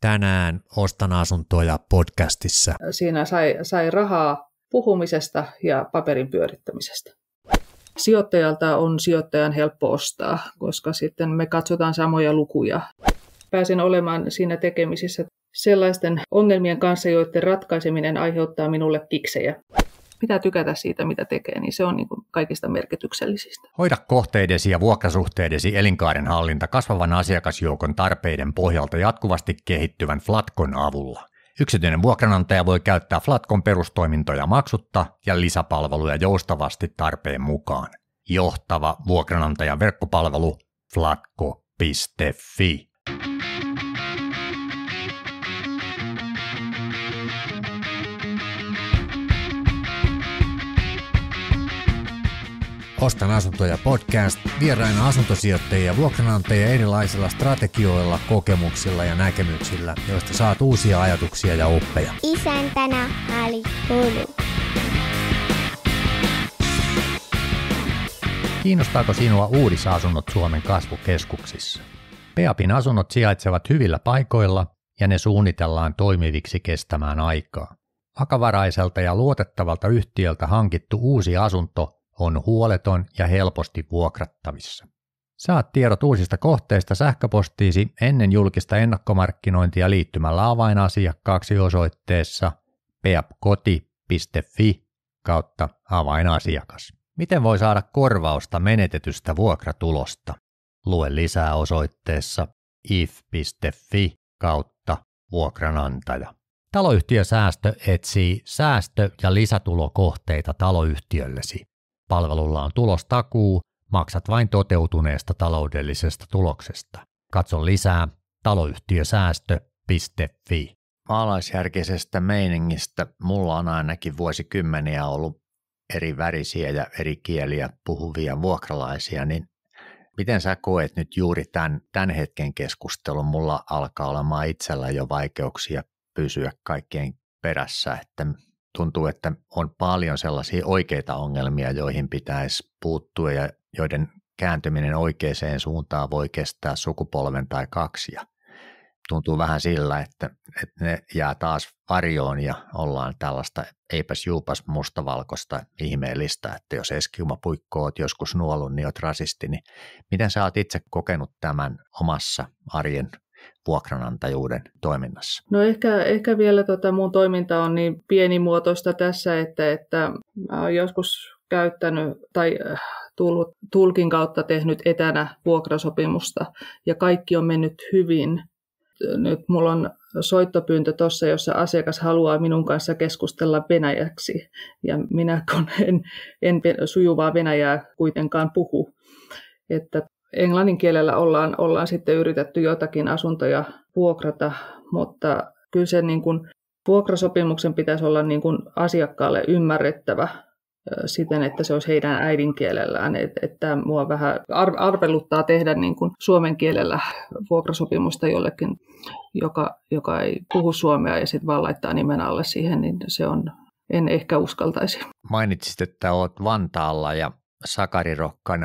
tänään Ostan asuntoja podcastissa. Siinä sai, sai rahaa puhumisesta ja paperin pyörittämisestä. Sijoittajalta on sijoittajan helppo ostaa, koska sitten me katsotaan samoja lukuja. Pääsen olemaan siinä tekemisissä sellaisten ongelmien kanssa, joiden ratkaiseminen aiheuttaa minulle kiksejä pitää tykätä siitä, mitä tekee, niin se on niin kuin kaikista merkityksellisistä. Hoida kohteidesi ja vuokrasuhteidesi elinkaaren hallinta kasvavan asiakasjoukon tarpeiden pohjalta jatkuvasti kehittyvän Flatkon avulla. Yksityinen vuokranantaja voi käyttää Flatkon perustoimintoja maksutta ja lisäpalveluja joustavasti tarpeen mukaan. Johtava vuokranantajan verkkopalvelu flatko.fi. Ostan asuntoja podcast, vieraina asuntosijoittajia ja vuokranantajia erilaisilla strategioilla, kokemuksilla ja näkemyksillä, joista saat uusia ajatuksia ja oppeja. Isäntänä Ali Hulu. Kiinnostaako sinua uudisasunnot Suomen kasvukeskuksissa? Peapin asunnot sijaitsevat hyvillä paikoilla ja ne suunnitellaan toimiviksi kestämään aikaa. Akavaraiselta ja luotettavalta yhtiöltä hankittu uusi asunto on huoleton ja helposti vuokrattavissa. Saat tiedot uusista kohteista sähköpostiisi ennen julkista ennakkomarkkinointia liittymällä avainasiakkaaksi osoitteessa peapkoti.fi kautta avainasiakas. Miten voi saada korvausta menetetystä vuokratulosta? Lue lisää osoitteessa if.fi kautta vuokranantaja. Taloyhtiösäästö etsii säästö- ja lisätulokohteita taloyhtiöllesi. Palvelulla on tulostakuu, maksat vain toteutuneesta taloudellisesta tuloksesta. Katso lisää taloyhtiösäästö.fi. Maalaisjärkisestä meiningistä mulla on ainakin vuosikymmeniä ollut eri värisiä ja eri kieliä puhuvia vuokralaisia, niin miten sä koet nyt juuri tämän, tämän hetken keskustelun? Mulla alkaa olemaan itsellä jo vaikeuksia pysyä kaikkien perässä, että tuntuu, että on paljon sellaisia oikeita ongelmia, joihin pitäisi puuttua ja joiden kääntyminen oikeaan suuntaan voi kestää sukupolven tai kaksi ja tuntuu vähän sillä, että, että ne jää taas varjoon ja ollaan tällaista eipäs juupas mustavalkoista ihmeellistä, että jos puikko oot joskus nuollut, niin oot rasisti, niin miten sä oot itse kokenut tämän omassa arjen vuokranantajuuden toiminnassa? No ehkä, ehkä vielä tota mun toiminta on niin pienimuotoista tässä, että, että mä oon joskus käyttänyt tai äh, tullut, tulkin kautta tehnyt etänä vuokrasopimusta ja kaikki on mennyt hyvin. Nyt mulla on soittopyyntö tuossa, jossa asiakas haluaa minun kanssa keskustella venäjäksi ja minä kun en, en sujuvaa venäjää kuitenkaan puhu. Että englannin kielellä ollaan, ollaan sitten yritetty jotakin asuntoja vuokrata, mutta kyllä se niin kuin, vuokrasopimuksen pitäisi olla niin kuin asiakkaalle ymmärrettävä siten, että se olisi heidän äidinkielellään. Että, mua vähän arveluttaa tehdä niin kuin suomen kielellä vuokrasopimusta jollekin, joka, joka ei puhu suomea ja sitten vaan laittaa nimen alle siihen, niin se on, en ehkä uskaltaisi. Mainitsit, että olet Vantaalla ja Sakari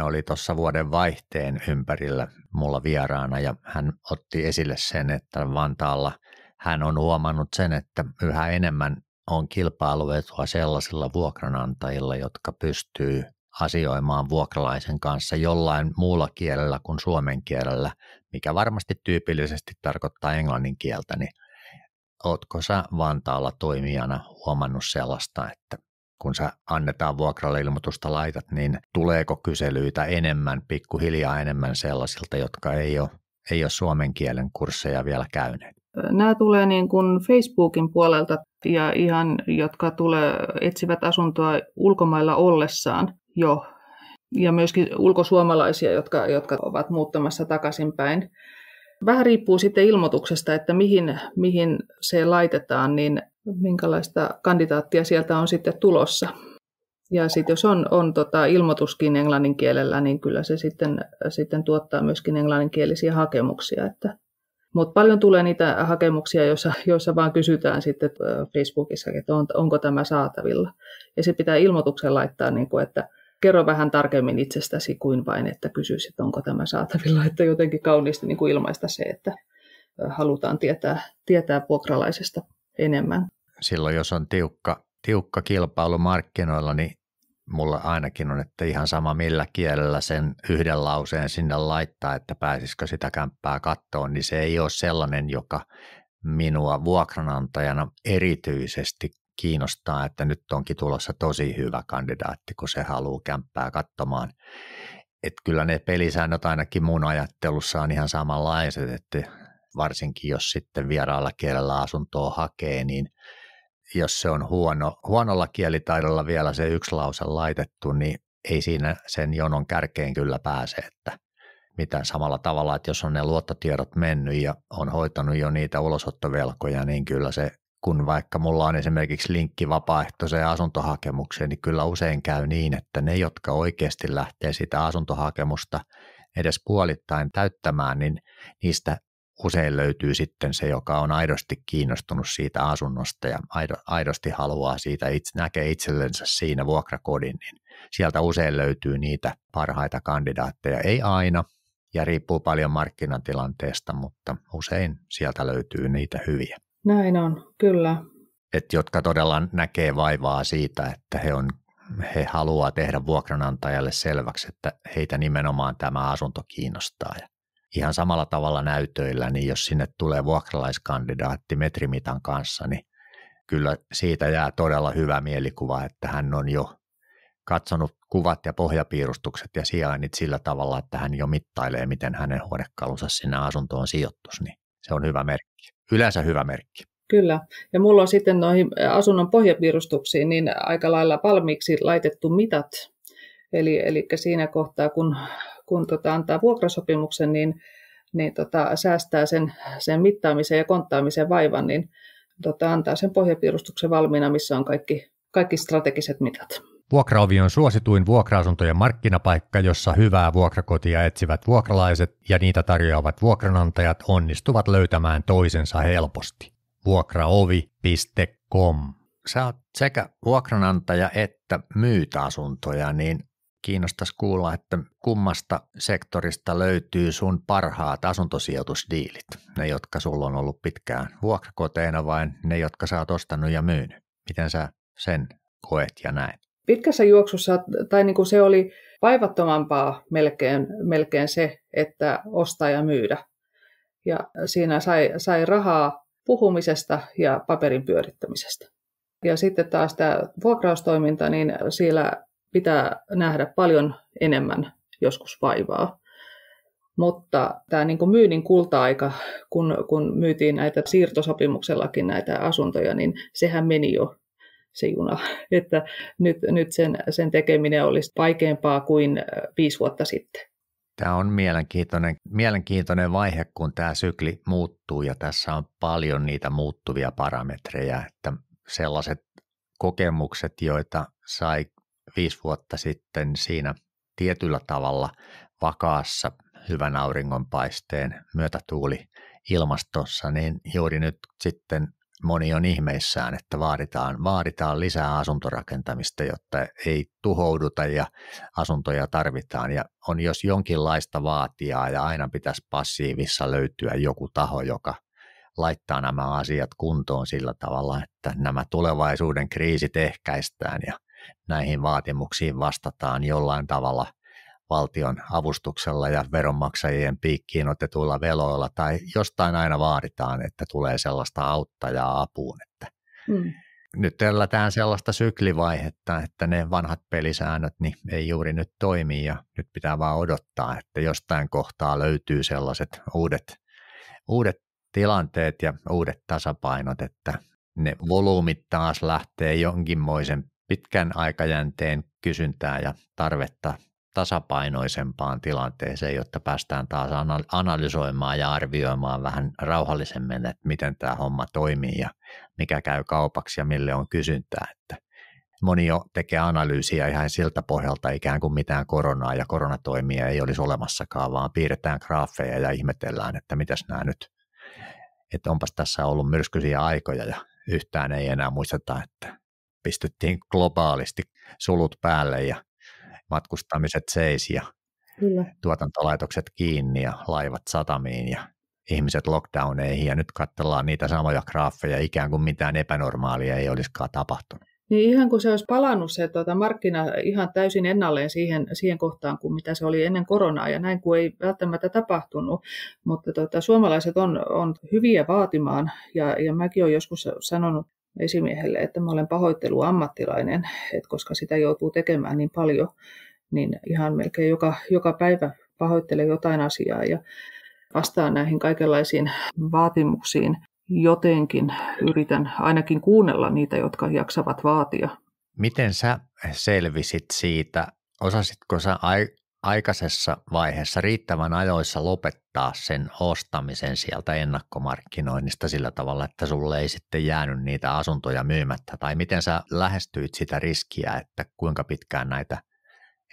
oli tuossa vuoden vaihteen ympärillä mulla vieraana ja hän otti esille sen, että Vantaalla hän on huomannut sen, että yhä enemmän on kilpailuetua sellaisilla vuokranantajilla, jotka pystyy asioimaan vuokralaisen kanssa jollain muulla kielellä kuin suomen kielellä, mikä varmasti tyypillisesti tarkoittaa englannin kieltä, niin ootko sä Vantaalla toimijana huomannut sellaista, että kun sä annetaan vuokralle ilmoitusta laitat, niin tuleeko kyselyitä enemmän, pikkuhiljaa enemmän sellaisilta, jotka ei ole, ei ole suomen kielen kursseja vielä käyneet? Nämä tulee niin kuin Facebookin puolelta ja ihan, jotka tulee, etsivät asuntoa ulkomailla ollessaan jo. Ja myöskin ulkosuomalaisia, jotka, jotka ovat muuttamassa takaisinpäin. Vähän riippuu sitten ilmoituksesta, että mihin, mihin se laitetaan, niin minkälaista kandidaattia sieltä on sitten tulossa. Ja sitten jos on, on tota ilmoituskin englannin kielellä, niin kyllä se sitten, sitten tuottaa myöskin englanninkielisiä hakemuksia. Että, mutta paljon tulee niitä hakemuksia, joissa, joissa vaan kysytään sitten Facebookissa, että on, onko tämä saatavilla. Ja se pitää ilmoituksen laittaa, niin kuin, että kerro vähän tarkemmin itsestäsi kuin vain, että kysyisit, onko tämä saatavilla. Että jotenkin kauniisti niin kuin ilmaista se, että halutaan tietää, tietää vuokralaisesta enemmän. Silloin jos on tiukka, tiukka kilpailu markkinoilla, niin mulla ainakin on, että ihan sama millä kielellä sen yhden lauseen sinne laittaa, että pääsisikö sitä kämppää kattoon, niin se ei ole sellainen, joka minua vuokranantajana erityisesti kiinnostaa, että nyt onkin tulossa tosi hyvä kandidaatti, kun se haluaa kämppää katsomaan. Että kyllä ne pelisäännöt ainakin mun ajattelussa on ihan samanlaiset, että varsinkin jos sitten vieraalla kielellä asuntoa hakee, niin jos se on huono, huonolla kielitaidolla vielä se yksi lause laitettu, niin ei siinä sen jonon kärkeen kyllä pääse, että mitään samalla tavalla, että jos on ne luottotiedot mennyt ja on hoitanut jo niitä ulosottovelkoja, niin kyllä se, kun vaikka mulla on esimerkiksi linkki vapaaehtoiseen asuntohakemukseen, niin kyllä usein käy niin, että ne, jotka oikeasti lähtee sitä asuntohakemusta edes puolittain täyttämään, niin niistä usein löytyy sitten se, joka on aidosti kiinnostunut siitä asunnosta ja aidosti haluaa siitä itse, näkee itsellensä siinä vuokrakodin, niin sieltä usein löytyy niitä parhaita kandidaatteja. Ei aina, ja riippuu paljon markkinatilanteesta, mutta usein sieltä löytyy niitä hyviä. Näin on, kyllä. Et jotka todella näkee vaivaa siitä, että he, on, he haluaa tehdä vuokranantajalle selväksi, että heitä nimenomaan tämä asunto kiinnostaa ja ihan samalla tavalla näytöillä, niin jos sinne tulee vuokralaiskandidaatti metrimitan kanssa, niin kyllä siitä jää todella hyvä mielikuva, että hän on jo katsonut kuvat ja pohjapiirustukset ja sijainnit sillä tavalla, että hän jo mittailee, miten hänen huonekalunsa sinne asuntoon sijoittus, niin se on hyvä merkki. Yleensä hyvä merkki. Kyllä. Ja mulla on sitten noihin asunnon pohjapiirustuksiin niin aika lailla valmiiksi laitettu mitat. Eli, eli siinä kohtaa, kun kun tota, antaa vuokrasopimuksen, niin, niin tota, säästää sen, sen mittaamisen ja konttaamisen vaivan, niin tota, antaa sen pohjapiirustuksen valmiina, missä on kaikki, kaikki strategiset mitat. Vuokraovi on suosituin vuokra-asuntojen markkinapaikka, jossa hyvää vuokrakotia etsivät vuokralaiset ja niitä tarjoavat vuokranantajat onnistuvat löytämään toisensa helposti. vuokraovi.com Sä oot sekä vuokranantaja että myyt asuntoja, niin kiinnostaisi kuulla, että kummasta sektorista löytyy sun parhaat asuntosijoitusdiilit? Ne, jotka sulla on ollut pitkään vuokrakoteena vai ne, jotka sä oot ostanut ja myynyt? Miten sä sen koet ja näin? Pitkässä juoksussa, tai niin kuin se oli vaivattomampaa melkein, melkein se, että ostaa ja myydä. Ja siinä sai, sai rahaa puhumisesta ja paperin pyörittämisestä. Ja sitten taas tämä vuokraustoiminta, niin siellä pitää nähdä paljon enemmän joskus vaivaa. Mutta tämä niin kuin myynnin kulta-aika, kun, kun myytiin näitä siirtosopimuksellakin näitä asuntoja, niin sehän meni jo se juna. Että nyt, nyt sen, sen tekeminen olisi vaikeampaa kuin äh, viisi vuotta sitten. Tämä on mielenkiintoinen, mielenkiintoinen vaihe, kun tämä sykli muuttuu ja tässä on paljon niitä muuttuvia parametreja, että sellaiset kokemukset, joita sai viisi vuotta sitten siinä tietyllä tavalla vakaassa hyvän auringonpaisteen myötätuuli ilmastossa, niin juuri nyt sitten moni on ihmeissään, että vaaditaan, vaaditaan lisää asuntorakentamista, jotta ei tuhouduta ja asuntoja tarvitaan. Ja on jos jonkinlaista vaatiaa ja aina pitäisi passiivissa löytyä joku taho, joka laittaa nämä asiat kuntoon sillä tavalla, että nämä tulevaisuuden kriisit ehkäistään ja – näihin vaatimuksiin vastataan jollain tavalla valtion avustuksella ja veronmaksajien piikkiin otetuilla veloilla tai jostain aina vaaditaan, että tulee sellaista auttajaa apuun. Että mm. Nyt tällätään sellaista syklivaihetta, että ne vanhat pelisäännöt niin ei juuri nyt toimi ja nyt pitää vaan odottaa, että jostain kohtaa löytyy sellaiset uudet, uudet tilanteet ja uudet tasapainot, että ne volyymit taas lähtee jonkinmoisen pitkän aikajänteen kysyntää ja tarvetta tasapainoisempaan tilanteeseen, jotta päästään taas analysoimaan ja arvioimaan vähän rauhallisemmin, että miten tämä homma toimii ja mikä käy kaupaksi ja mille on kysyntää. Että moni jo tekee analyysiä ihan siltä pohjalta ikään kuin mitään koronaa ja koronatoimia ei olisi olemassakaan, vaan piirretään graafeja ja ihmetellään, että mitäs nämä nyt, että onpas tässä ollut myrskyisiä aikoja ja yhtään ei enää muisteta, että pistettiin globaalisti sulut päälle ja matkustamiset seis ja Kyllä. tuotantolaitokset kiinni ja laivat satamiin ja ihmiset lockdowneihin ja nyt katsellaan niitä samoja graafeja, ikään kuin mitään epänormaalia ei olisikaan tapahtunut. Niin ihan kuin se olisi palannut se tuota, markkina ihan täysin ennalleen siihen, siihen kohtaan kuin mitä se oli ennen koronaa ja näin kuin ei välttämättä tapahtunut, mutta tuota, suomalaiset on, on hyviä vaatimaan ja, ja mäkin olen joskus sanonut esimiehelle, että mä olen pahoitteluammattilainen, että koska sitä joutuu tekemään niin paljon, niin ihan melkein joka, joka päivä pahoittelee jotain asiaa ja vastaan näihin kaikenlaisiin vaatimuksiin jotenkin yritän ainakin kuunnella niitä, jotka jaksavat vaatia. Miten sä selvisit siitä? Osasitko sä aikaisessa vaiheessa riittävän ajoissa lopettaa sen ostamisen sieltä ennakkomarkkinoinnista sillä tavalla, että sulle ei sitten jäänyt niitä asuntoja myymättä? Tai miten sä lähestyit sitä riskiä, että kuinka pitkään näitä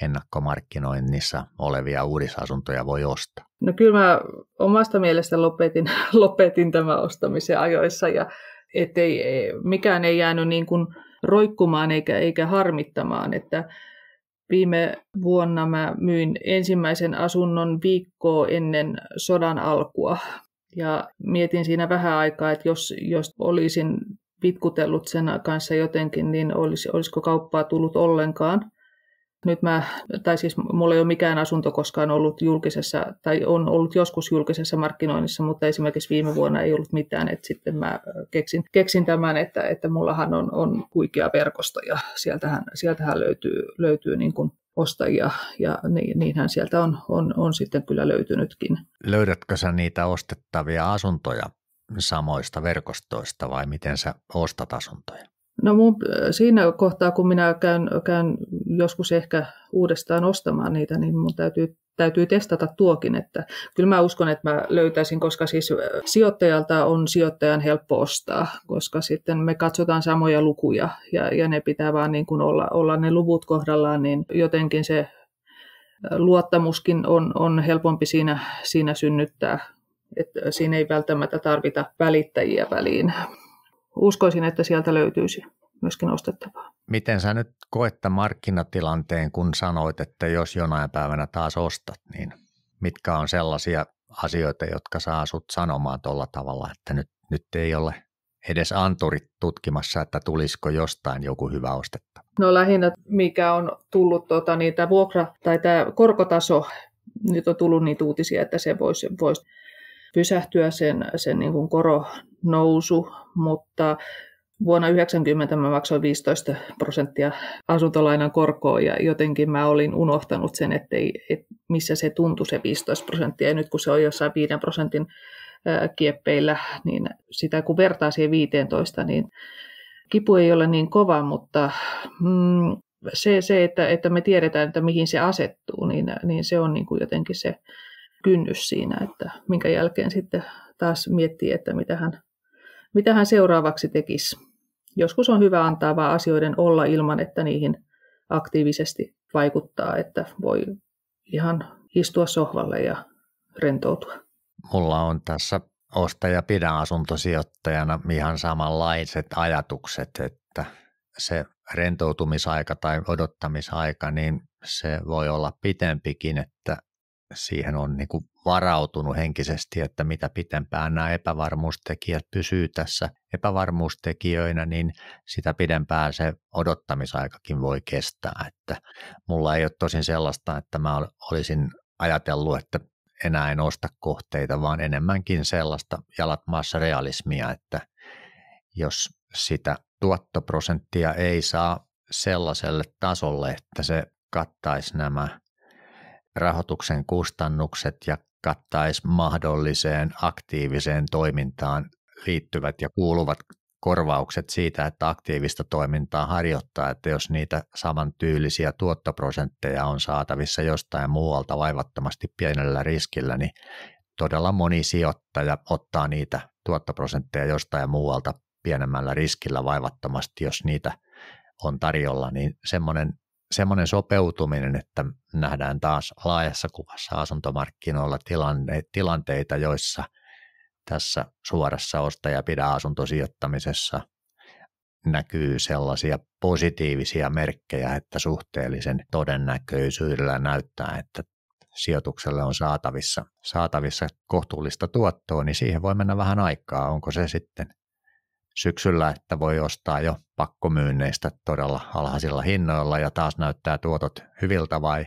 ennakkomarkkinoinnissa olevia uudisasuntoja voi ostaa? No kyllä mä omasta mielestä lopetin, lopetin tämän ostamisen ajoissa ja ettei, mikään ei jäänyt niin kuin roikkumaan eikä, eikä harmittamaan, että Viime vuonna mä myin ensimmäisen asunnon viikkoa ennen sodan alkua. Ja mietin siinä vähän aikaa, että jos, jos olisin vitkutellut sen kanssa jotenkin, niin olisi, olisiko kauppaa tullut ollenkaan. Nyt mä, tai siis mulla ei ole mikään asunto koskaan ollut julkisessa, tai on ollut joskus julkisessa markkinoinnissa, mutta esimerkiksi viime vuonna ei ollut mitään, että sitten mä keksin, keksin tämän, että, että mullahan on, on huikea verkosto ja sieltähän, sieltähän löytyy, löytyy niin kuin ostajia ja niin, niinhän sieltä on, on, on sitten kyllä löytynytkin. Löydätkö sä niitä ostettavia asuntoja samoista verkostoista vai miten sä ostat asuntoja? No mun, äh, siinä kohtaa, kun minä käyn, käyn joskus ehkä uudestaan ostamaan niitä, niin mun täytyy, täytyy testata tuokin. Että, kyllä mä uskon, että mä löytäisin, koska siis äh, sijoittajalta on sijoittajan helppo ostaa, koska sitten me katsotaan samoja lukuja ja, ja ne pitää vaan niin kuin olla, olla ne luvut kohdallaan, niin jotenkin se äh, luottamuskin on, on helpompi siinä, siinä synnyttää. Että siinä ei välttämättä tarvita välittäjiä väliin uskoisin, että sieltä löytyisi myöskin ostettavaa. Miten sä nyt koet markkinatilanteen, kun sanoit, että jos jonain päivänä taas ostat, niin mitkä on sellaisia asioita, jotka saa sut sanomaan tuolla tavalla, että nyt, nyt ei ole edes anturit tutkimassa, että tulisiko jostain joku hyvä ostetta? No lähinnä mikä on tullut tuota, niin tämä vuokra tai tämä korkotaso, nyt on tullut niitä uutisia, että se voisi, voisi pysähtyä sen, sen niin kuin koronousu, mutta vuonna 1990 mä maksoin 15 prosenttia asuntolainan korkoa ja jotenkin mä olin unohtanut sen, että et missä se tuntui se 15 prosenttia ja nyt kun se on jossain 5 prosentin kieppeillä, niin sitä kun vertaa siihen 15, niin kipu ei ole niin kova, mutta mm, se, se että, että me tiedetään, että mihin se asettuu, niin, niin se on niin kuin jotenkin se kynnys siinä, että minkä jälkeen sitten taas miettii, että mitä hän, mitä hän seuraavaksi tekisi. Joskus on hyvä antaa vaan asioiden olla ilman, että niihin aktiivisesti vaikuttaa, että voi ihan istua sohvalle ja rentoutua. Mulla on tässä osta ja pidä asuntosijoittajana ihan samanlaiset ajatukset, että se rentoutumisaika tai odottamisaika, niin se voi olla pitempikin, että siihen on niin kuin varautunut henkisesti, että mitä pitempään nämä epävarmuustekijät pysyy tässä epävarmuustekijöinä, niin sitä pidempään se odottamisaikakin voi kestää. Että mulla ei ole tosin sellaista, että mä olisin ajatellut, että enää en osta kohteita, vaan enemmänkin sellaista jalat maassa realismia, että jos sitä tuottoprosenttia ei saa sellaiselle tasolle, että se kattaisi nämä rahoituksen kustannukset ja kattaisi mahdolliseen aktiiviseen toimintaan liittyvät ja kuuluvat korvaukset siitä, että aktiivista toimintaa harjoittaa, että jos niitä samantyylisiä tuottoprosentteja on saatavissa jostain muualta vaivattomasti pienellä riskillä, niin todella moni sijoittaja ottaa niitä tuottoprosentteja jostain muualta pienemmällä riskillä vaivattomasti, jos niitä on tarjolla, niin semmoinen semmoinen sopeutuminen, että nähdään taas laajassa kuvassa asuntomarkkinoilla tilanne, tilanteita, joissa tässä suorassa ostaja pidä asuntosijoittamisessa näkyy sellaisia positiivisia merkkejä, että suhteellisen todennäköisyydellä näyttää, että sijoitukselle on saatavissa, saatavissa kohtuullista tuottoa, niin siihen voi mennä vähän aikaa. Onko se sitten syksyllä, että voi ostaa jo pakkomyynneistä todella alhaisilla hinnoilla ja taas näyttää tuotot hyviltä vai,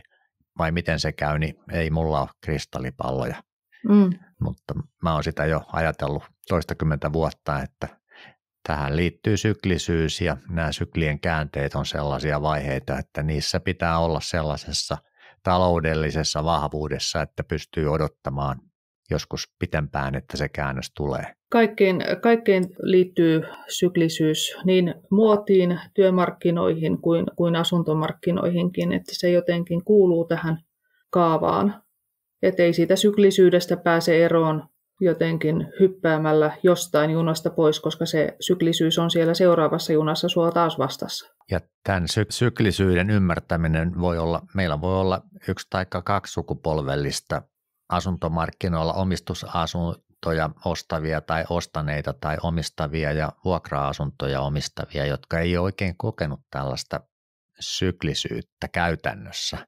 vai miten se käy, niin ei mulla ole kristallipalloja. Mm. Mutta mä oon sitä jo ajatellut toistakymmentä vuotta, että tähän liittyy syklisyys ja nämä syklien käänteet on sellaisia vaiheita, että niissä pitää olla sellaisessa taloudellisessa vahvuudessa, että pystyy odottamaan joskus pitempään, että se käännös tulee? Kaikkeen, kaikkeen liittyy syklisyys niin muotiin, työmarkkinoihin kuin, kuin asuntomarkkinoihinkin, että se jotenkin kuuluu tähän kaavaan. Että ei siitä syklisyydestä pääse eroon jotenkin hyppäämällä jostain junasta pois, koska se syklisyys on siellä seuraavassa junassa sua taas vastassa. Ja tämän sy- syklisyyden ymmärtäminen voi olla, meillä voi olla yksi tai kaksi sukupolvellista asuntomarkkinoilla omistusasuntoja ostavia tai ostaneita tai omistavia ja vuokra-asuntoja omistavia, jotka ei ole oikein kokenut tällaista syklisyyttä käytännössä,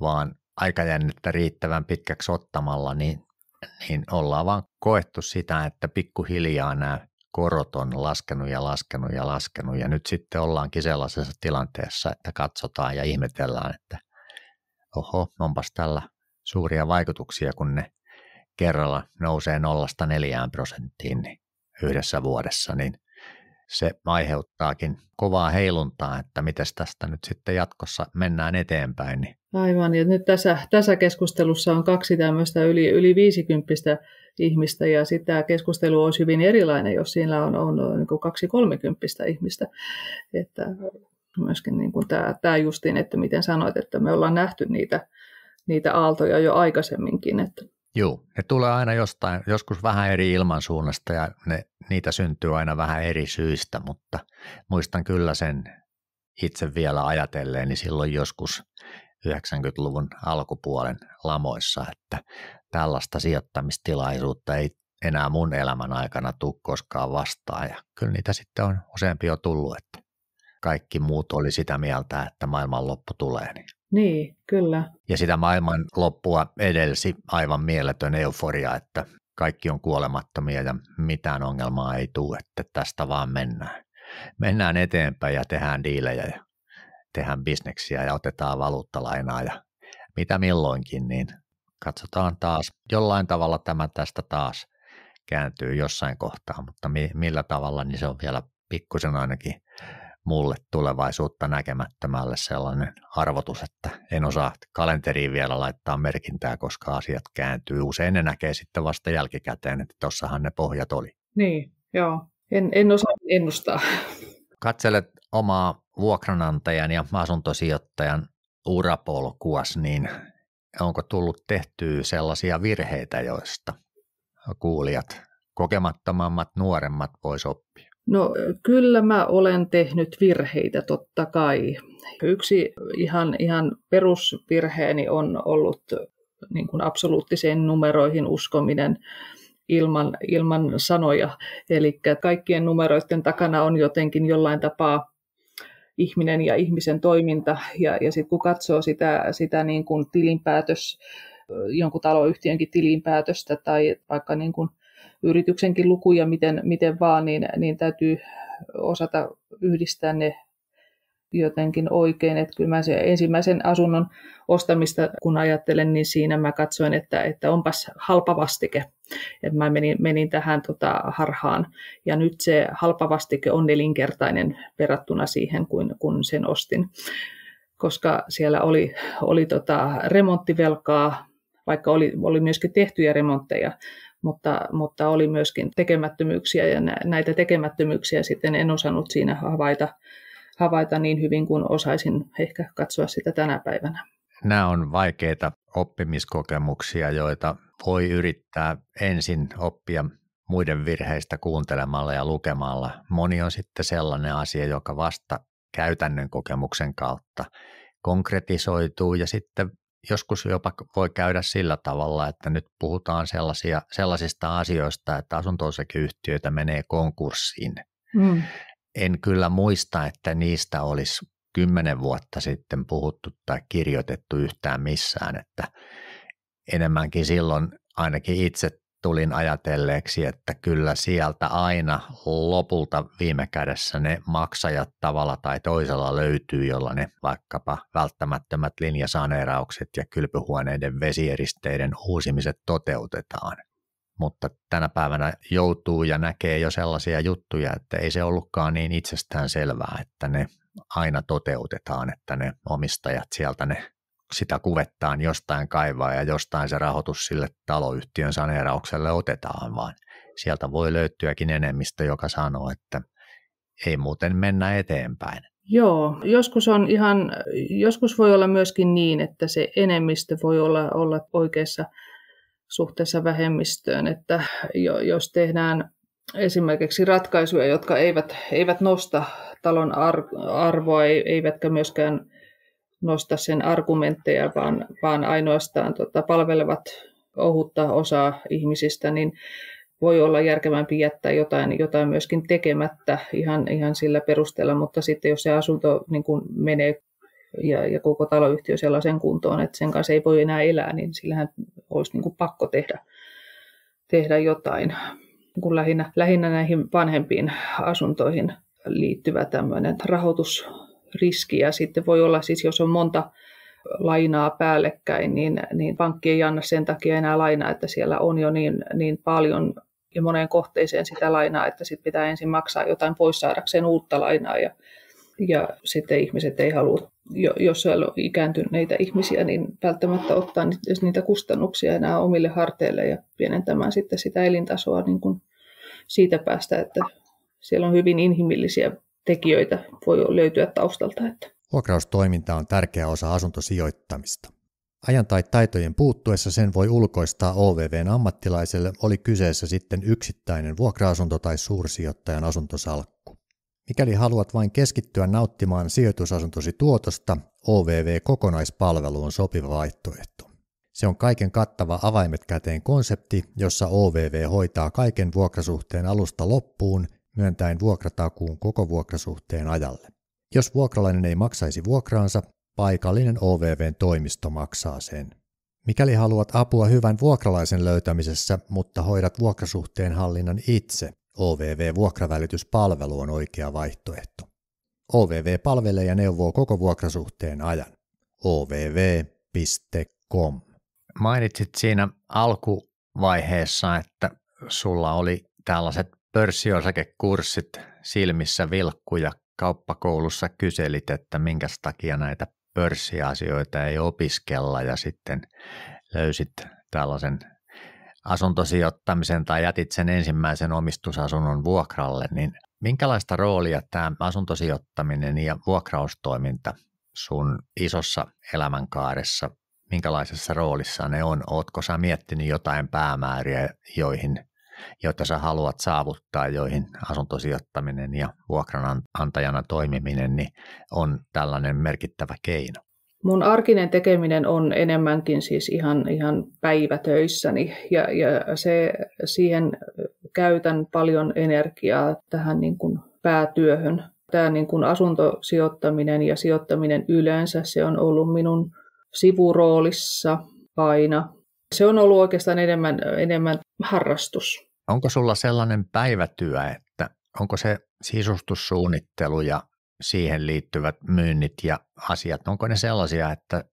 vaan aikajännettä riittävän pitkäksi ottamalla, niin, niin ollaan vaan koettu sitä, että pikkuhiljaa nämä korot on laskenut ja laskenut ja laskenut ja nyt sitten ollaankin sellaisessa tilanteessa, että katsotaan ja ihmetellään, että oho, onpas tällä suuria vaikutuksia, kun ne kerralla nousee nollasta neljään prosenttiin niin yhdessä vuodessa, niin se aiheuttaakin kovaa heiluntaa, että miten tästä nyt sitten jatkossa mennään eteenpäin. Niin. Aivan, ja nyt tässä, tässä keskustelussa on kaksi tämmöistä yli, yli 50 ihmistä, ja sitä keskustelu olisi hyvin erilainen, jos siinä on, on niin kuin kaksi kolmekymppistä ihmistä. Että myöskin niin kuin tämä, tämä justiin, että miten sanoit, että me ollaan nähty niitä niitä aaltoja jo aikaisemminkin. Että. Joo, ne tulee aina jostain, joskus vähän eri ilmansuunnasta ja ne, niitä syntyy aina vähän eri syistä, mutta muistan kyllä sen itse vielä ajatelleen, niin silloin joskus 90-luvun alkupuolen lamoissa, että tällaista sijoittamistilaisuutta ei enää mun elämän aikana tule koskaan vastaan. Ja kyllä niitä sitten on useampi jo tullut, että kaikki muut oli sitä mieltä, että maailmanloppu tulee, niin niin, kyllä. Ja sitä maailman loppua edelsi aivan mieletön euforia, että kaikki on kuolemattomia ja mitään ongelmaa ei tule, että tästä vaan mennään. Mennään eteenpäin ja tehdään diilejä ja tehdään bisneksiä ja otetaan valuuttalainaa ja mitä milloinkin, niin katsotaan taas. Jollain tavalla tämä tästä taas kääntyy jossain kohtaa, mutta millä tavalla, niin se on vielä pikkusen ainakin mulle tulevaisuutta näkemättömälle sellainen arvotus, että en osaa kalenteriin vielä laittaa merkintää, koska asiat kääntyy. Usein ne näkee sitten vasta jälkikäteen, että tossahan ne pohjat oli. Niin, joo. En, en osaa ennustaa. Katselet omaa vuokranantajan ja asuntosijoittajan urapolkuas, niin onko tullut tehtyä sellaisia virheitä, joista kuulijat, kokemattomammat, nuoremmat voisi oppia? No kyllä mä olen tehnyt virheitä totta kai. Yksi ihan, ihan perusvirheeni on ollut niin kuin absoluuttiseen numeroihin uskominen ilman, ilman sanoja. Eli kaikkien numeroiden takana on jotenkin jollain tapaa ihminen ja ihmisen toiminta. Ja, ja sitten kun katsoo sitä, sitä niin kuin tilinpäätös, jonkun taloyhtiönkin tilinpäätöstä tai vaikka niin kuin – yrityksenkin lukuja, miten, miten vaan, niin, niin täytyy osata yhdistää ne jotenkin oikein. Että kyllä mä sen ensimmäisen asunnon ostamista, kun ajattelen, niin siinä mä katsoin, että, että onpas halpa vastike. Että mä menin, menin tähän tota harhaan. Ja nyt se halpa vastike on nelinkertainen verrattuna siihen, kun, kun sen ostin. Koska siellä oli, oli tota remonttivelkaa, vaikka oli, oli myöskin tehtyjä remontteja, mutta, mutta oli myöskin tekemättömyyksiä ja näitä tekemättömyyksiä sitten en osannut siinä havaita, havaita niin hyvin kuin osaisin ehkä katsoa sitä tänä päivänä. Nämä on vaikeita oppimiskokemuksia, joita voi yrittää ensin oppia muiden virheistä kuuntelemalla ja lukemalla. Moni on sitten sellainen asia, joka vasta käytännön kokemuksen kautta konkretisoituu ja sitten joskus jopa voi käydä sillä tavalla, että nyt puhutaan sellaisia, sellaisista asioista, että asunto yhtiöitä menee konkurssiin. Mm. En kyllä muista, että niistä olisi kymmenen vuotta sitten puhuttu tai kirjoitettu yhtään missään, että enemmänkin silloin ainakin itse tulin ajatelleeksi, että kyllä sieltä aina lopulta viime kädessä ne maksajat tavalla tai toisella löytyy, jolla ne vaikkapa välttämättömät linjasaneeraukset ja kylpyhuoneiden vesieristeiden uusimiset toteutetaan. Mutta tänä päivänä joutuu ja näkee jo sellaisia juttuja, että ei se ollutkaan niin itsestään selvää, että ne aina toteutetaan, että ne omistajat sieltä ne sitä kuvettaan jostain kaivaa ja jostain se rahoitus sille taloyhtiön saneeraukselle otetaan, vaan sieltä voi löytyäkin enemmistö, joka sanoo, että ei muuten mennä eteenpäin. Joo, joskus, on ihan, joskus voi olla myöskin niin, että se enemmistö voi olla, olla oikeassa suhteessa vähemmistöön, että jos tehdään esimerkiksi ratkaisuja, jotka eivät, eivät nosta talon arvoa, eivätkä myöskään nosta sen argumentteja, vaan, vaan ainoastaan tota, palvelevat ohutta osaa ihmisistä, niin voi olla järkevämpi jättää jotain, jotain myöskin tekemättä ihan, ihan sillä perusteella, mutta sitten jos se asunto niin kuin menee ja, ja koko taloyhtiö sellaisen kuntoon, että sen kanssa ei voi enää elää, niin sillähän olisi niin kuin pakko tehdä, tehdä jotain. Niin Kun lähinnä, lähinnä näihin vanhempiin asuntoihin liittyvä tämmöinen rahoitus, riski. Ja sitten voi olla siis, jos on monta lainaa päällekkäin, niin, niin pankki ei anna sen takia enää lainaa, että siellä on jo niin, niin paljon ja moneen kohteeseen sitä lainaa, että sit pitää ensin maksaa jotain pois saadakseen uutta lainaa. Ja, ja sitten ihmiset ei halua, jos siellä on ikääntyneitä ihmisiä, niin välttämättä ottaa niitä kustannuksia enää omille harteille ja pienentämään sitten sitä elintasoa niin kuin siitä päästä, että siellä on hyvin inhimillisiä tekijöitä voi löytyä taustalta. Että. Vuokraustoiminta on tärkeä osa asuntosijoittamista. Ajan tai taitojen puuttuessa sen voi ulkoistaa OVVn ammattilaiselle, oli kyseessä sitten yksittäinen vuokra-asunto tai suursijoittajan asuntosalkku. Mikäli haluat vain keskittyä nauttimaan sijoitusasuntosi tuotosta, OVV-kokonaispalvelu on sopiva vaihtoehto. Se on kaiken kattava avaimet käteen konsepti, jossa OVV hoitaa kaiken vuokrasuhteen alusta loppuun myöntäen vuokratakuun koko vuokrasuhteen ajalle. Jos vuokralainen ei maksaisi vuokraansa, paikallinen OVVn toimisto maksaa sen. Mikäli haluat apua hyvän vuokralaisen löytämisessä, mutta hoidat vuokrasuhteen hallinnan itse, OVV-vuokravälityspalvelu on oikea vaihtoehto. OVV palvelee ja neuvoo koko vuokrasuhteen ajan. ovv.com Mainitsit siinä alkuvaiheessa, että sulla oli tällaiset pörssiosakekurssit silmissä vilkkuja ja kauppakoulussa kyselit, että minkä takia näitä pörssiasioita ei opiskella ja sitten löysit tällaisen asuntosijoittamisen tai jätit sen ensimmäisen omistusasunnon vuokralle, niin minkälaista roolia tämä asuntosijoittaminen ja vuokraustoiminta sun isossa elämänkaaressa, minkälaisessa roolissa ne on? Ootko sä miettinyt jotain päämääriä, joihin joita sä haluat saavuttaa, joihin asuntosijoittaminen ja vuokranantajana toimiminen niin on tällainen merkittävä keino. Mun arkinen tekeminen on enemmänkin siis ihan, ihan päivätöissäni ja, ja se, siihen käytän paljon energiaa tähän niin kuin päätyöhön. Tämä niin kuin asuntosijoittaminen ja sijoittaminen yleensä, se on ollut minun sivuroolissa aina. Se on ollut oikeastaan enemmän, enemmän harrastus. Onko sulla sellainen päivätyö, että onko se sisustussuunnittelu ja siihen liittyvät myynnit ja asiat, onko ne sellaisia, että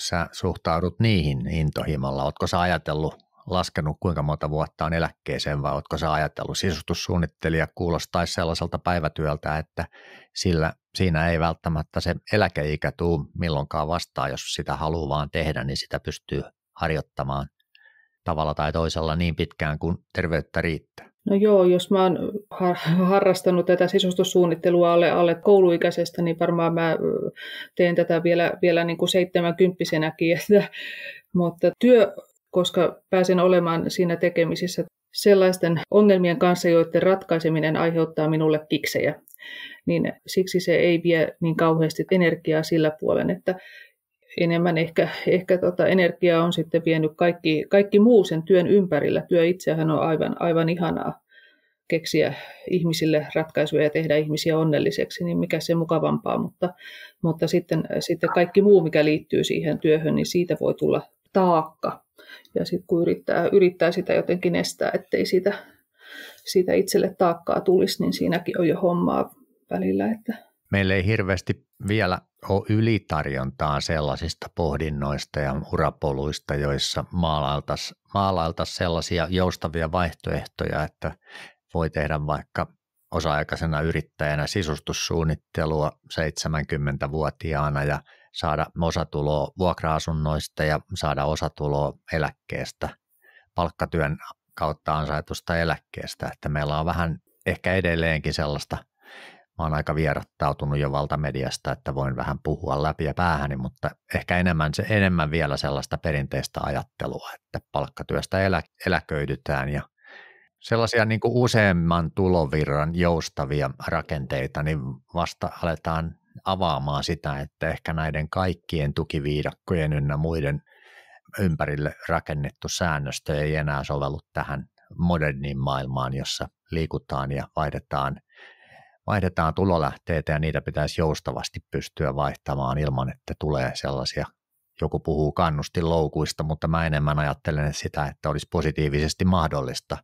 sä suhtaudut niihin intohimolla? Oletko sä ajatellut, laskenut kuinka monta vuotta on eläkkeeseen vai oletko sä ajatellut sisustussuunnittelija kuulostaisi sellaiselta päivätyöltä, että sillä siinä ei välttämättä se eläkeikä tule milloinkaan vastaan, jos sitä haluaa vaan tehdä, niin sitä pystyy harjoittamaan tavalla tai toisella niin pitkään kuin terveyttä riittää. No joo, jos mä oon harrastanut tätä sisustussuunnittelua alle, alle kouluikäisestä, niin varmaan mä teen tätä vielä, vielä niin kuin seitsemänkymppisenäkin. Että, mutta työ, koska pääsen olemaan siinä tekemisissä sellaisten ongelmien kanssa, joiden ratkaiseminen aiheuttaa minulle kiksejä, niin siksi se ei vie niin kauheasti energiaa sillä puolen, että enemmän ehkä, ehkä tota energiaa on sitten vienyt kaikki, kaikki muu sen työn ympärillä. Työ itsehän on aivan, aivan ihanaa keksiä ihmisille ratkaisuja ja tehdä ihmisiä onnelliseksi, niin mikä se mukavampaa, mutta, mutta sitten, sitten kaikki muu, mikä liittyy siihen työhön, niin siitä voi tulla taakka. Ja sitten kun yrittää, yrittää sitä jotenkin estää, ettei siitä, siitä itselle taakkaa tulisi, niin siinäkin on jo hommaa välillä. Että... Meillä ei hirveästi vielä ole ylitarjontaa sellaisista pohdinnoista ja urapoluista, joissa maalailtaisiin maalailtaisi sellaisia joustavia vaihtoehtoja, että voi tehdä vaikka osa-aikaisena yrittäjänä sisustussuunnittelua 70-vuotiaana ja saada osatuloa vuokra-asunnoista ja saada osatuloa eläkkeestä, palkkatyön kautta ansaitusta eläkkeestä. Että meillä on vähän ehkä edelleenkin sellaista mä oon aika vierattautunut jo valtamediasta, että voin vähän puhua läpi ja päähäni, mutta ehkä enemmän, se, enemmän vielä sellaista perinteistä ajattelua, että palkkatyöstä elä, eläköidytään ja sellaisia niin kuin useamman tulovirran joustavia rakenteita, niin vasta aletaan avaamaan sitä, että ehkä näiden kaikkien tukiviidakkojen ynnä muiden ympärille rakennettu säännöstö ei enää sovellu tähän moderniin maailmaan, jossa liikutaan ja vaihdetaan – vaihdetaan tulolähteitä ja niitä pitäisi joustavasti pystyä vaihtamaan ilman, että tulee sellaisia, joku puhuu kannustinloukuista, mutta mä enemmän ajattelen sitä, että olisi positiivisesti mahdollista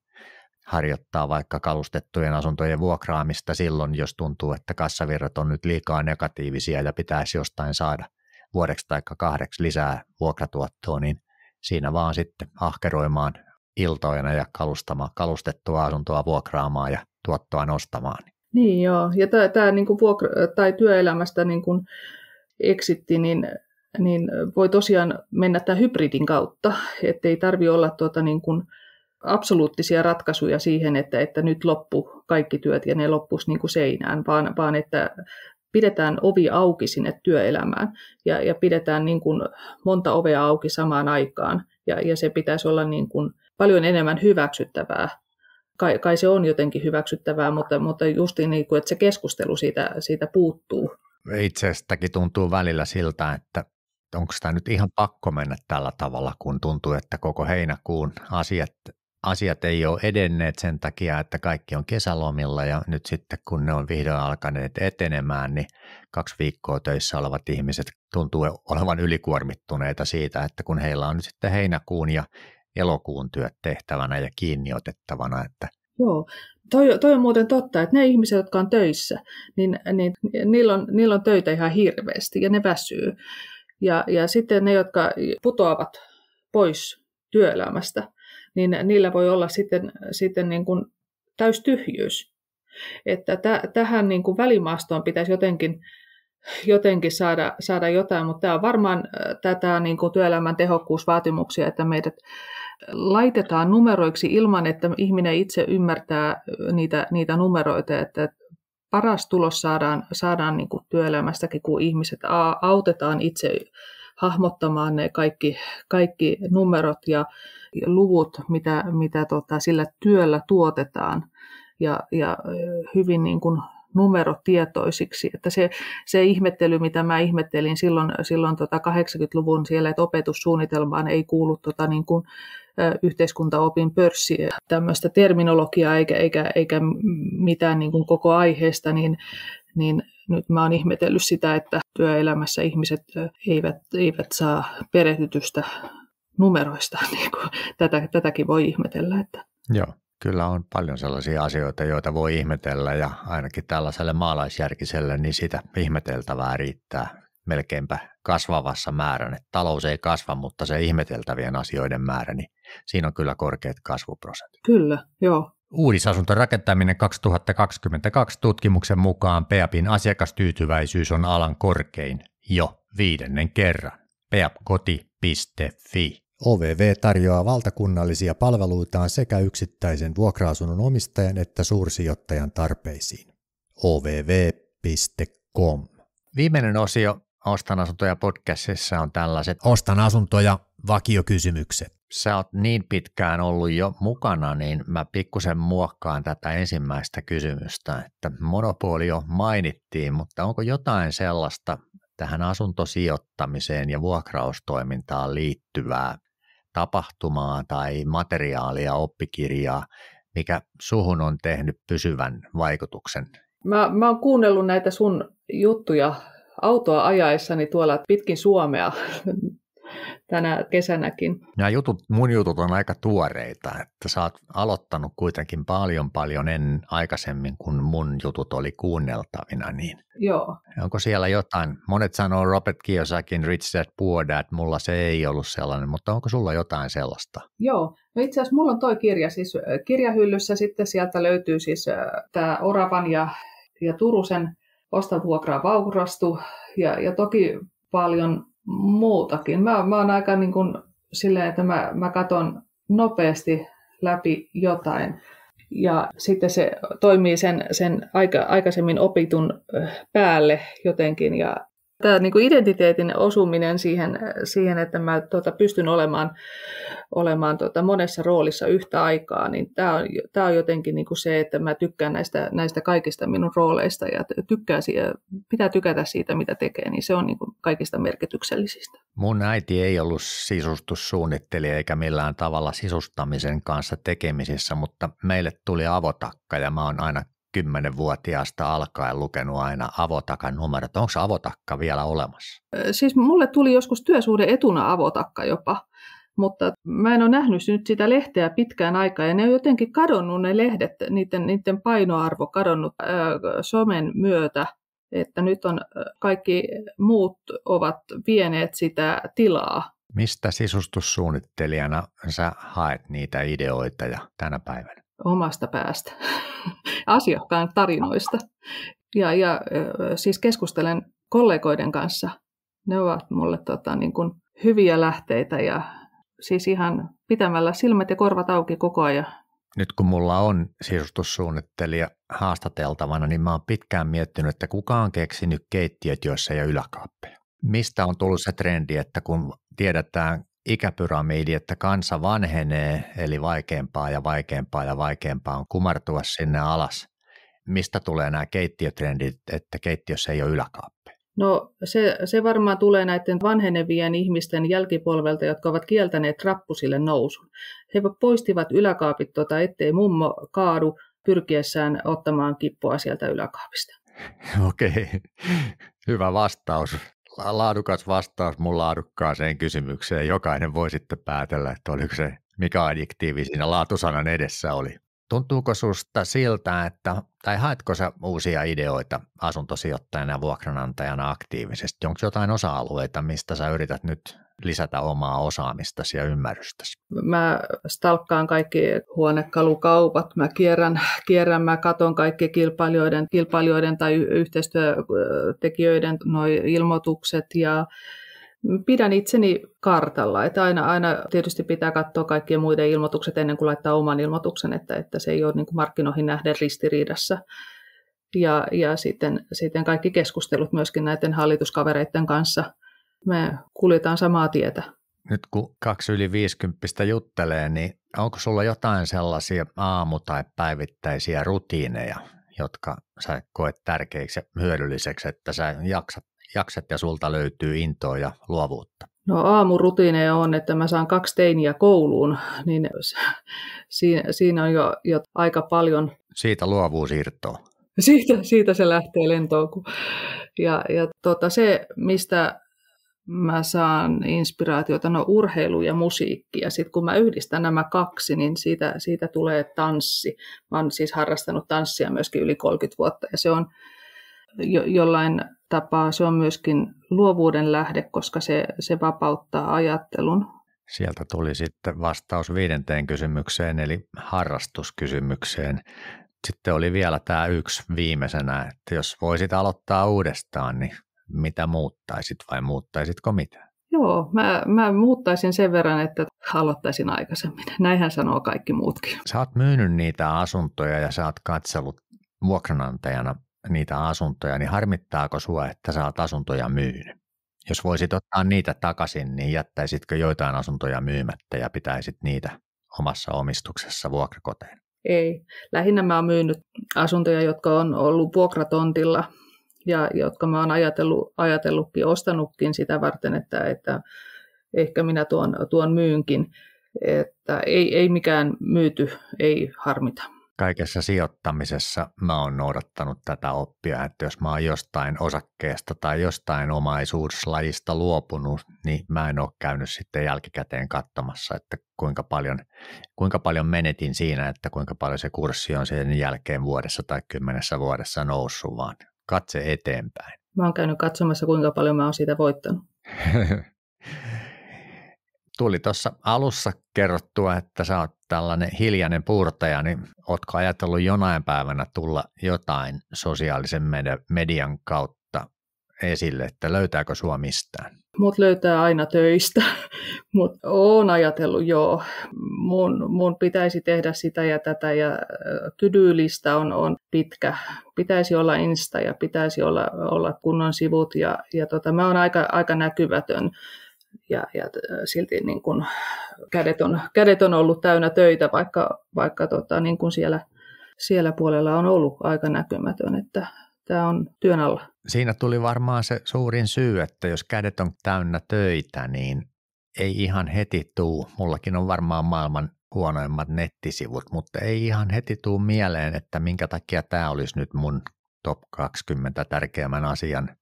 harjoittaa vaikka kalustettujen asuntojen vuokraamista silloin, jos tuntuu, että kassavirrat on nyt liikaa negatiivisia ja pitäisi jostain saada vuodeksi tai kahdeksi lisää vuokratuottoa, niin siinä vaan sitten ahkeroimaan iltoina ja kalustamaan, kalustettua asuntoa vuokraamaan ja tuottoa nostamaan. Niin joo, ja tämä niinku vuokra- tai työelämästä niinku eksitti, niin, niin voi tosiaan mennä tämän hybridin kautta, ettei tarvi olla tuota niinku absoluuttisia ratkaisuja siihen, että, että nyt loppu kaikki työt ja ne loppuisi niinku seinään, vaan, vaan että pidetään ovi auki sinne työelämään ja, ja pidetään niin kuin monta ovea auki samaan aikaan. Ja, ja se pitäisi olla niin kuin paljon enemmän hyväksyttävää kai, kai se on jotenkin hyväksyttävää, mutta, mutta just niin kuin, että se keskustelu siitä, siitä puuttuu. Itsestäkin tuntuu välillä siltä, että onko tämä nyt ihan pakko mennä tällä tavalla, kun tuntuu, että koko heinäkuun asiat, asiat ei ole edenneet sen takia, että kaikki on kesälomilla ja nyt sitten kun ne on vihdoin alkaneet etenemään, niin kaksi viikkoa töissä olevat ihmiset tuntuu olevan ylikuormittuneita siitä, että kun heillä on nyt sitten heinäkuun ja elokuun työt tehtävänä ja kiinniotettavana. Että Joo, toi, toi on muuten totta, että ne ihmiset, jotka on töissä, niin, niin niillä, on, niillä on töitä ihan hirveästi ja ne väsyy. Ja, ja sitten ne, jotka putoavat pois työelämästä, niin niillä voi olla sitten, sitten niin kuin täystyhjyys. Että t- tähän niin kuin välimaastoon pitäisi jotenkin, jotenkin saada, saada jotain, mutta tämä on varmaan tätä niin kuin työelämän tehokkuusvaatimuksia, että meidät laitetaan numeroiksi ilman, että ihminen itse ymmärtää niitä, niitä numeroita, että paras tulos saadaan, saadaan niin kuin työelämästäkin, kun ihmiset a, autetaan itse hahmottamaan ne kaikki, kaikki numerot ja, ja luvut, mitä, mitä tota, sillä työllä tuotetaan ja, ja hyvin niin kuin numerotietoisiksi. Että se, se ihmettely, mitä mä ihmettelin silloin, silloin tota 80-luvun siellä, että opetussuunnitelmaan ei kuulu tota niin kuin, yhteiskuntaopin pörssiä tämmöistä terminologiaa eikä, eikä, eikä mitään niin kuin koko aiheesta, niin, niin nyt mä oon ihmetellyt sitä, että työelämässä ihmiset eivät, eivät saa perehdytystä numeroista. Niin kuin, tätä, tätäkin voi ihmetellä. Että. Joo kyllä on paljon sellaisia asioita, joita voi ihmetellä ja ainakin tällaiselle maalaisjärkiselle niin sitä ihmeteltävää riittää melkeinpä kasvavassa määrän. Että talous ei kasva, mutta se ihmeteltävien asioiden määrä, niin siinä on kyllä korkeat kasvuprosentit. Kyllä, joo. rakentaminen 2022 tutkimuksen mukaan PEAPin asiakastyytyväisyys on alan korkein jo viidennen kerran. peapkoti.fi OVV tarjoaa valtakunnallisia palveluitaan sekä yksittäisen vuokra-asunnon omistajan että suursijoittajan tarpeisiin. ovv.com Viimeinen osio Ostan asuntoja podcastissa on tällaiset Ostan asuntoja vakiokysymykset. Sä oot niin pitkään ollut jo mukana, niin mä pikkusen muokkaan tätä ensimmäistä kysymystä, että monopoli jo mainittiin, mutta onko jotain sellaista tähän asuntosijoittamiseen ja vuokraustoimintaan liittyvää, tapahtumaa tai materiaalia, oppikirjaa, mikä suhun on tehnyt pysyvän vaikutuksen? Mä, mä oon kuunnellut näitä sun juttuja autoa ajaessani tuolla pitkin Suomea tänä kesänäkin. Nämä jutut, mun jutut on aika tuoreita, että sä oot aloittanut kuitenkin paljon paljon en aikaisemmin, kun mun jutut oli kuunneltavina. Niin. Joo. Onko siellä jotain, monet sanoo Robert Kiyosakin Rich Dad Poor Dad, mulla se ei ollut sellainen, mutta onko sulla jotain sellaista? Joo, no itse asiassa mulla on toi kirja siis kirjahyllyssä, sitten sieltä löytyy siis tämä Oravan ja, ja Turusen Osta vuokraa vaurastu ja, ja toki paljon muutakin. Mä, mä oon aika niin kuin silleen, että mä, mä katon nopeasti läpi jotain. Ja sitten se toimii sen, sen aika, aikaisemmin opitun päälle jotenkin ja Tämä niin kuin identiteetin osuminen siihen, siihen että mä tuota, pystyn olemaan, olemaan tuota, monessa roolissa yhtä aikaa, niin tämä on, tämä on jotenkin niin kuin se, että mä tykkään näistä, näistä kaikista minun rooleista ja tykkää, pitää tykätä siitä, mitä tekee, niin se on niin kuin kaikista merkityksellisistä. Mun äiti ei ollut sisustussuunnittelija eikä millään tavalla sisustamisen kanssa tekemisissä, mutta meille tuli avotakka ja mä oon aina kymmenenvuotiaasta alkaen lukenut aina avotakan numerot. Onko avotakka vielä olemassa? Siis mulle tuli joskus työsuhde etuna avotakka jopa, mutta mä en ole nähnyt nyt sitä lehteä pitkään aikaa ja ne on jotenkin kadonnut ne lehdet, niiden, niiden painoarvo kadonnut äh, somen myötä että nyt on kaikki muut ovat vieneet sitä tilaa. Mistä sisustussuunnittelijana sä haet niitä ideoita ja tänä päivänä? omasta päästä, asiakkaan tarinoista. Ja, ja siis keskustelen kollegoiden kanssa. Ne ovat mulle tota, niin kuin hyviä lähteitä ja siis ihan pitämällä silmät ja korvat auki koko ajan. Nyt kun mulla on sisustussuunnittelija haastateltavana, niin mä oon pitkään miettinyt, että kuka on keksinyt keittiöt, joissa ei ole yläkaappeja. Mistä on tullut se trendi, että kun tiedetään ikäpyramidi, että kansa vanhenee, eli vaikeampaa ja vaikeampaa ja vaikeampaa on kumartua sinne alas. Mistä tulee nämä keittiötrendit, että keittiössä ei ole yläkaappi? No se, se varmaan tulee näiden vanhenevien ihmisten jälkipolvelta, jotka ovat kieltäneet rappusille nousun. He poistivat yläkaapit, tuota, ettei mummo kaadu pyrkiessään ottamaan kippoa sieltä yläkaapista. Okei, hyvä vastaus laadukas vastaus mun laadukkaaseen kysymykseen. Jokainen voi sitten päätellä, että oliko se mikä adjektiivi siinä laatusanan edessä oli. Tuntuuko susta siltä, että, tai haetko sä uusia ideoita asuntosijoittajana ja vuokranantajana aktiivisesti? Onko jotain osa-alueita, mistä sä yrität nyt lisätä omaa osaamista ja ymmärrystäsi? Mä stalkkaan kaikki huonekalukaupat, mä kierrän, kierrän mä katon kaikki kilpailijoiden, kilpailijoiden tai yhteistyötekijöiden noi ilmoitukset ja pidän itseni kartalla. Että aina, aina tietysti pitää katsoa kaikkien muiden ilmoitukset ennen kuin laittaa oman ilmoituksen, että, että se ei ole niin markkinoihin nähden ristiriidassa. Ja, ja sitten, sitten kaikki keskustelut myöskin näiden hallituskavereiden kanssa – me kuljetaan samaa tietä. Nyt kun kaksi yli 50 juttelee, niin onko sulla jotain sellaisia aamu- tai päivittäisiä rutiineja, jotka sä koet tärkeiksi ja hyödylliseksi, että sä jaksat, jaksat ja sulta löytyy intoa ja luovuutta? No aamurutiine on, että mä saan kaksi teiniä kouluun, niin siinä, siinä on jo, jo aika paljon. Siitä luovuus irtoaa. Siitä, siitä se lähtee lentoon. Ja, ja tota, se, mistä mä saan inspiraatiota, no urheilu ja musiikki. Ja sitten kun mä yhdistän nämä kaksi, niin siitä, siitä tulee tanssi. Mä oon siis harrastanut tanssia myöskin yli 30 vuotta ja se on jo, jollain tapaa, se on myöskin luovuuden lähde, koska se, se vapauttaa ajattelun. Sieltä tuli sitten vastaus viidenteen kysymykseen, eli harrastuskysymykseen. Sitten oli vielä tämä yksi viimeisenä, että jos voisit aloittaa uudestaan, niin mitä muuttaisit vai muuttaisitko mitä? Joo, mä, mä muuttaisin sen verran, että aloittaisin aikaisemmin. Näinhän sanoo kaikki muutkin. Sä oot myynyt niitä asuntoja ja sä oot katsellut vuokranantajana niitä asuntoja, niin harmittaako sua, että sä oot asuntoja myynyt? Jos voisit ottaa niitä takaisin, niin jättäisitkö joitain asuntoja myymättä ja pitäisit niitä omassa omistuksessa vuokrakoteen? Ei. Lähinnä mä oon myynyt asuntoja, jotka on ollut vuokratontilla ja jotka mä oon ajatellut, ajatellutkin, ostanutkin sitä varten, että, että ehkä minä tuon, tuon myynkin. Että ei, ei mikään myyty, ei harmita. Kaikessa sijoittamisessa mä oon noudattanut tätä oppia, että jos mä oon jostain osakkeesta tai jostain omaisuuslajista luopunut, niin mä en ole käynyt sitten jälkikäteen katsomassa, että kuinka paljon, kuinka paljon menetin siinä, että kuinka paljon se kurssi on sen jälkeen vuodessa tai kymmenessä vuodessa noussut, vaan katse eteenpäin. Mä oon käynyt katsomassa, kuinka paljon mä oon siitä voittanut. Tuli tuossa alussa kerrottua, että sä oot tällainen hiljainen puurtaja, niin ootko ajatellut jonain päivänä tulla jotain sosiaalisen median kautta esille, että löytääkö sua mistään? mut löytää aina töistä. Mut oon ajatellut, joo, mun, mun pitäisi tehdä sitä ja tätä ja tydyylistä on, on pitkä. Pitäisi olla Insta ja pitäisi olla, olla kunnon sivut ja, ja tota, mä oon aika, aika näkymätön ja, ja silti niin kun kädet, on, kädet on ollut täynnä töitä, vaikka, vaikka tota, niin kun siellä, siellä puolella on ollut aika näkymätön, että tämä on työn alla. Siinä tuli varmaan se suurin syy, että jos kädet on täynnä töitä, niin ei ihan heti tuu. Mullakin on varmaan maailman huonoimmat nettisivut, mutta ei ihan heti tuu mieleen, että minkä takia tämä olisi nyt mun top 20 tärkeimmän asian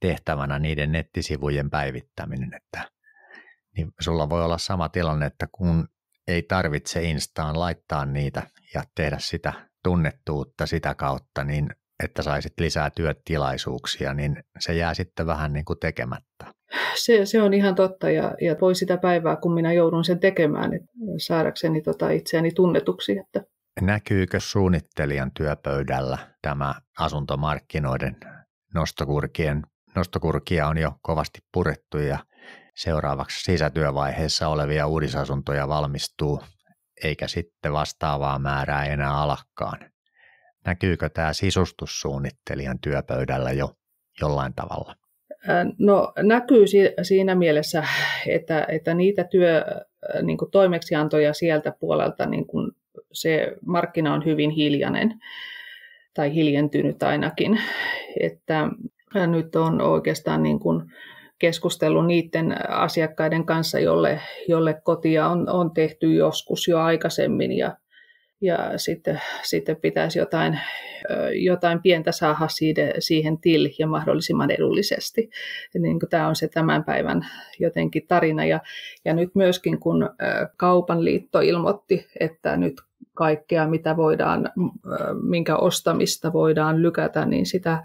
tehtävänä niiden nettisivujen päivittäminen. Että, niin sulla voi olla sama tilanne, että kun ei tarvitse Instaan laittaa niitä ja tehdä sitä tunnettuutta sitä kautta, niin että saisit lisää työtilaisuuksia, niin se jää sitten vähän niin kuin tekemättä. Se, se on ihan totta ja, ja voi sitä päivää, kun minä joudun sen tekemään, niin saadakseni tota itseäni tunnetuksi. Että. Näkyykö suunnittelijan työpöydällä tämä asuntomarkkinoiden nostokurkien, nostokurkia on jo kovasti purettu ja seuraavaksi sisätyövaiheessa olevia uudisasuntoja valmistuu, eikä sitten vastaavaa määrää enää alakkaan. Näkyykö tämä sisustussuunnittelijan työpöydällä jo jollain tavalla? No näkyy siinä mielessä, että, että niitä työ, niin kuin toimeksiantoja sieltä puolelta, niin kuin se markkina on hyvin hiljainen tai hiljentynyt ainakin. Että nyt on oikeastaan niin kuin keskustelu niiden asiakkaiden kanssa, jolle, jolle kotia on, on tehty joskus jo aikaisemmin ja ja sitten, sitten pitäisi jotain, jotain pientä saada siihen siihen til ja mahdollisimman edullisesti. Niin kuin tämä on se tämän päivän jotenkin tarina. Ja, ja nyt myöskin kun kaupan liitto ilmoitti, että nyt kaikkea, mitä voidaan, minkä ostamista voidaan lykätä, niin sitä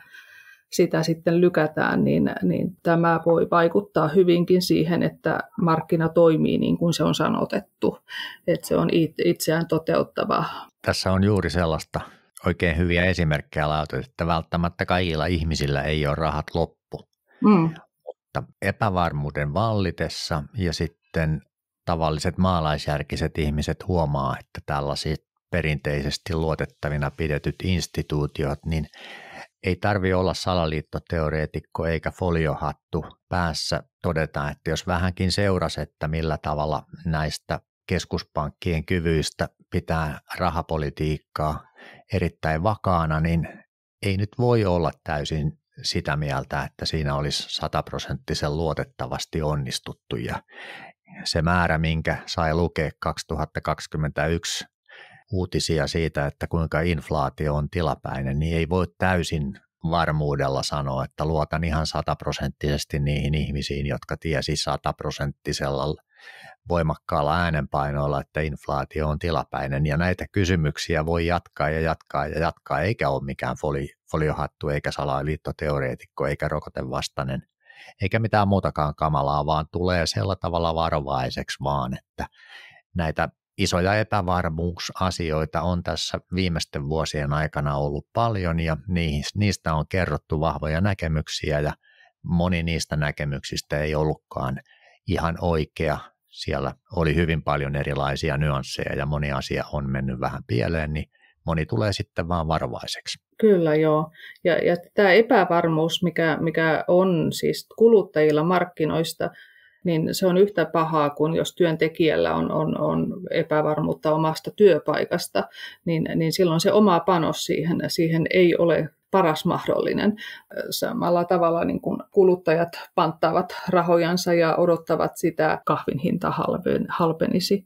sitä sitten lykätään, niin, niin tämä voi vaikuttaa hyvinkin siihen, että markkina toimii niin kuin se on sanotettu, että se on itseään toteuttava. Tässä on juuri sellaista oikein hyviä esimerkkejä laatu, että välttämättä kaikilla ihmisillä ei ole rahat loppu. Mm. Mutta epävarmuuden vallitessa ja sitten tavalliset maalaisjärkiset ihmiset huomaa, että tällaiset perinteisesti luotettavina pidetyt instituutiot, niin ei tarvi olla salaliittoteoreetikko eikä foliohattu päässä todeta, että jos vähänkin seurasi, että millä tavalla näistä keskuspankkien kyvyistä pitää rahapolitiikkaa erittäin vakaana, niin ei nyt voi olla täysin sitä mieltä, että siinä olisi sataprosenttisen luotettavasti onnistuttu. Ja se määrä, minkä sai lukea 2021 uutisia siitä, että kuinka inflaatio on tilapäinen, niin ei voi täysin varmuudella sanoa, että luotan ihan sataprosenttisesti niihin ihmisiin, jotka tiesi sataprosenttisella voimakkaalla äänenpainoilla, että inflaatio on tilapäinen. Ja näitä kysymyksiä voi jatkaa ja jatkaa ja jatkaa, eikä ole mikään foli, foliohattu, eikä salaliittoteoreetikko, eikä rokotevastainen, eikä mitään muutakaan kamalaa, vaan tulee sillä tavalla varovaiseksi vaan, että näitä isoja epävarmuusasioita on tässä viimeisten vuosien aikana ollut paljon ja niistä on kerrottu vahvoja näkemyksiä ja moni niistä näkemyksistä ei ollutkaan ihan oikea. Siellä oli hyvin paljon erilaisia nyansseja ja moni asia on mennyt vähän pieleen, niin moni tulee sitten vaan varovaiseksi. Kyllä joo. Ja, ja tämä epävarmuus, mikä, mikä on siis kuluttajilla markkinoista, niin se on yhtä pahaa kuin jos työntekijällä on, on, on epävarmuutta omasta työpaikasta, niin, niin silloin se oma panos siihen, siihen ei ole paras mahdollinen. Samalla tavalla niin kuin kuluttajat panttaavat rahojansa ja odottavat sitä kahvin hinta halpenisi.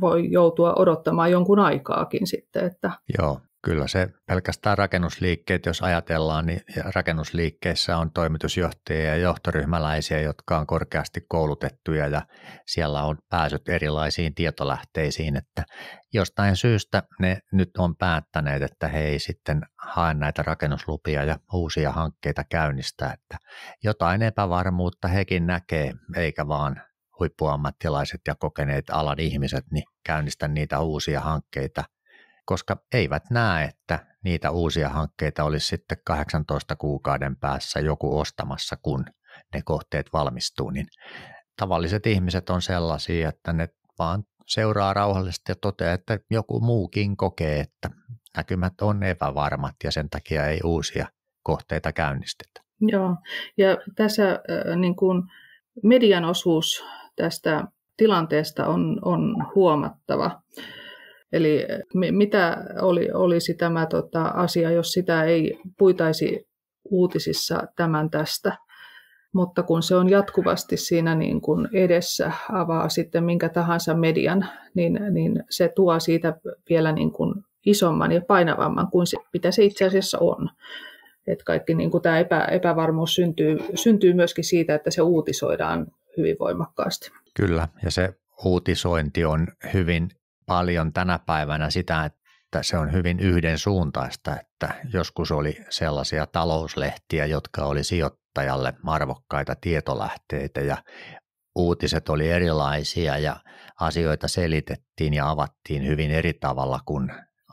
Voi joutua odottamaan jonkun aikaakin sitten. Että... Joo, Kyllä se pelkästään rakennusliikkeet, jos ajatellaan, niin rakennusliikkeissä on toimitusjohtajia ja johtoryhmäläisiä, jotka on korkeasti koulutettuja ja siellä on pääsyt erilaisiin tietolähteisiin, että jostain syystä ne nyt on päättäneet, että he ei sitten hae näitä rakennuslupia ja uusia hankkeita käynnistää, että jotain epävarmuutta hekin näkee, eikä vaan huippuammattilaiset ja kokeneet alan ihmiset niin käynnistä niitä uusia hankkeita – koska eivät näe, että niitä uusia hankkeita olisi sitten 18 kuukauden päässä joku ostamassa, kun ne kohteet valmistuu, niin tavalliset ihmiset on sellaisia, että ne vaan seuraa rauhallisesti ja toteaa, että joku muukin kokee, että näkymät on epävarmat ja sen takia ei uusia kohteita käynnistetä. Joo, ja tässä niin kuin median osuus tästä tilanteesta on, on huomattava. Eli eh, mitä oli, olisi tämä tota, asia, jos sitä ei puitaisi uutisissa tämän tästä? Mutta kun se on jatkuvasti siinä niin kuin edessä, avaa sitten minkä tahansa median, niin, niin se tuo siitä vielä niin kuin isomman ja painavamman kuin se, mitä se itse asiassa on. Et kaikki niin kuin tämä epä, epävarmuus syntyy, syntyy myöskin siitä, että se uutisoidaan hyvin voimakkaasti. Kyllä, ja se uutisointi on hyvin paljon tänä päivänä sitä, että se on hyvin yhdensuuntaista, että joskus oli sellaisia talouslehtiä, jotka oli sijoittajalle arvokkaita tietolähteitä ja uutiset oli erilaisia ja asioita selitettiin ja avattiin hyvin eri tavalla kuin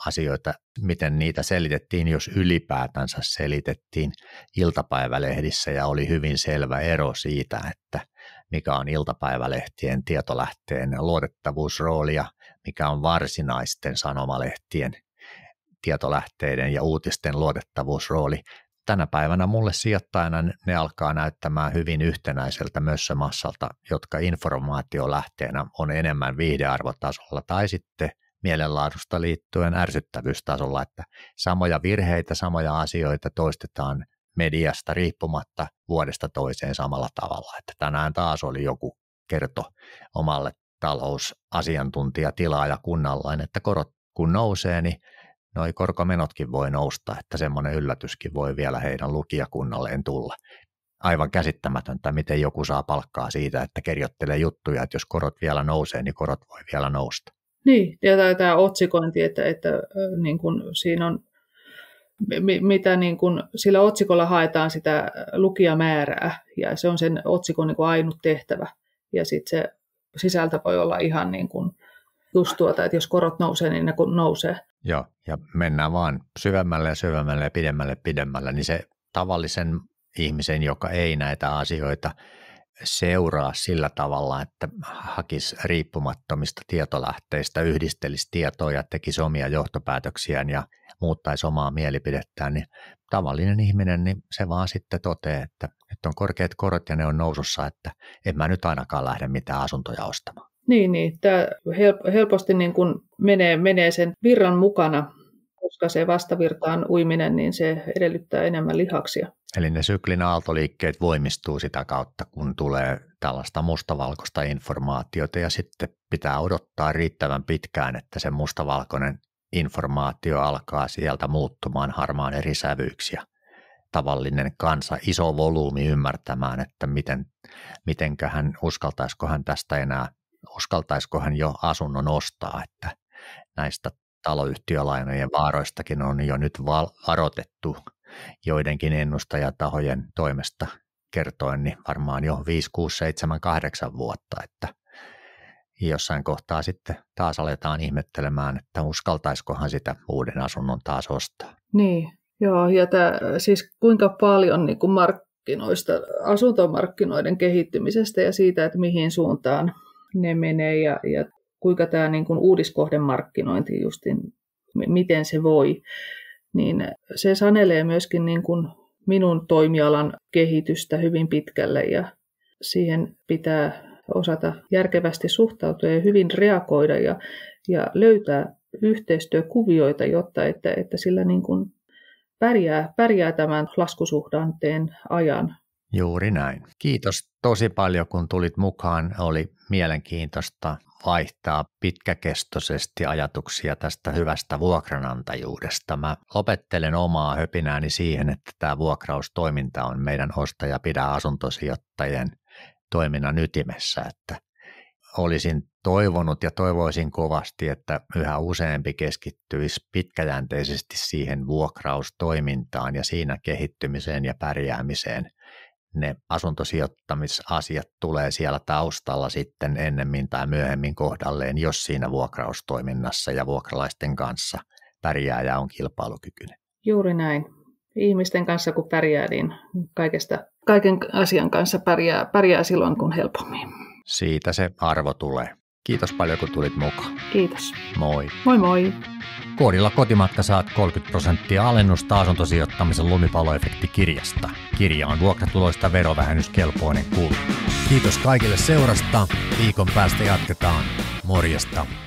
asioita, miten niitä selitettiin, jos ylipäätänsä selitettiin iltapäivälehdissä ja oli hyvin selvä ero siitä, että mikä on iltapäivälehtien tietolähteen luotettavuusrooli ja mikä on varsinaisten sanomalehtien tietolähteiden ja uutisten luotettavuusrooli. Tänä päivänä mulle sijoittajana ne alkaa näyttämään hyvin yhtenäiseltä mössömassalta, jotka informaatiolähteenä on enemmän viihdearvotasolla tai sitten mielenlaadusta liittyen ärsyttävyystasolla, että samoja virheitä, samoja asioita toistetaan mediasta riippumatta vuodesta toiseen samalla tavalla. Että tänään taas oli joku kerto omalle talousasiantuntija tilaaja kunnallaan, että korot kun nousee, niin noi korkomenotkin voi nousta, että semmoinen yllätyskin voi vielä heidän lukijakunnalleen tulla. Aivan käsittämätöntä, miten joku saa palkkaa siitä, että kerjottelee juttuja, että jos korot vielä nousee, niin korot voi vielä nousta. Niin, ja tämä otsikointi, että, että niin kun siinä on, mitä niin kun, sillä otsikolla haetaan sitä lukijamäärää, ja se on sen otsikon niin ainut tehtävä. Ja sitten se sisältä voi olla ihan niin kuin just tuota, että jos korot nousee, niin ne kun nousee. Joo, ja mennään vaan syvemmälle ja syvemmälle ja pidemmälle ja pidemmälle, niin se tavallisen ihmisen, joka ei näitä asioita – seuraa sillä tavalla, että hakisi riippumattomista tietolähteistä, yhdistelisi tietoa ja tekisi omia johtopäätöksiään ja muuttaisi omaa mielipidettään, niin tavallinen ihminen, niin se vaan sitten toteaa, että että on korkeat korot ja ne on nousussa, että en mä nyt ainakaan lähde mitään asuntoja ostamaan. Niin, niin. tämä helposti niin kuin menee, menee sen virran mukana koska se vastavirtaan uiminen, niin se edellyttää enemmän lihaksia. Eli ne syklin aaltoliikkeet voimistuu sitä kautta, kun tulee tällaista mustavalkoista informaatiota ja sitten pitää odottaa riittävän pitkään, että se mustavalkoinen informaatio alkaa sieltä muuttumaan harmaan eri sävyyksiä. Tavallinen kansa, iso volyymi ymmärtämään, että miten, mitenköhän, uskaltaisiko hän tästä enää, uskaltaisiko hän jo asunnon ostaa, että näistä taloyhtiölainojen vaaroistakin on jo nyt varoitettu joidenkin ennustajatahojen toimesta kertoen, niin varmaan jo 5, 6, 7, 8 vuotta, että jossain kohtaa sitten taas aletaan ihmettelemään, että uskaltaisikohan sitä uuden asunnon taas ostaa. Niin, joo, ja tämä, siis kuinka paljon niin kuin markkinoista, asuntomarkkinoiden kehittymisestä ja siitä, että mihin suuntaan ne menee ja, ja kuinka tämä niin kuin uudiskohdemarkkinointi justin, miten se voi, niin se sanelee myöskin niin kuin minun toimialan kehitystä hyvin pitkälle ja siihen pitää osata järkevästi suhtautua ja hyvin reagoida ja, ja löytää yhteistyökuvioita, jotta että, että sillä niin kuin pärjää, pärjää tämän laskusuhdanteen ajan. Juuri näin. Kiitos tosi paljon, kun tulit mukaan. Oli mielenkiintoista vaihtaa pitkäkestoisesti ajatuksia tästä hyvästä vuokranantajuudesta. Mä lopettelen omaa höpinääni siihen, että tämä vuokraustoiminta on meidän ostaja pidä asuntosijoittajien toiminnan ytimessä, että olisin toivonut ja toivoisin kovasti, että yhä useampi keskittyisi pitkäjänteisesti siihen vuokraustoimintaan ja siinä kehittymiseen ja pärjäämiseen – ne asuntosijoittamisasiat tulee siellä taustalla sitten ennemmin tai myöhemmin kohdalleen, jos siinä vuokraustoiminnassa ja vuokralaisten kanssa pärjää ja on kilpailukykyinen. Juuri näin. Ihmisten kanssa kun pärjää, niin kaikesta, kaiken asian kanssa pärjää, pärjää silloin kun helpommin. Siitä se arvo tulee. Kiitos paljon, kun tulit mukaan. Kiitos. Moi. Moi moi. Koodilla kotimatka saat 30 prosenttia alennusta asuntosijoittamisen lumipaloefektikirjasta. Kirja on vuokratuloista verovähennyskelpoinen kulu. Kiitos kaikille seurasta. Viikon päästä jatketaan. Morjesta.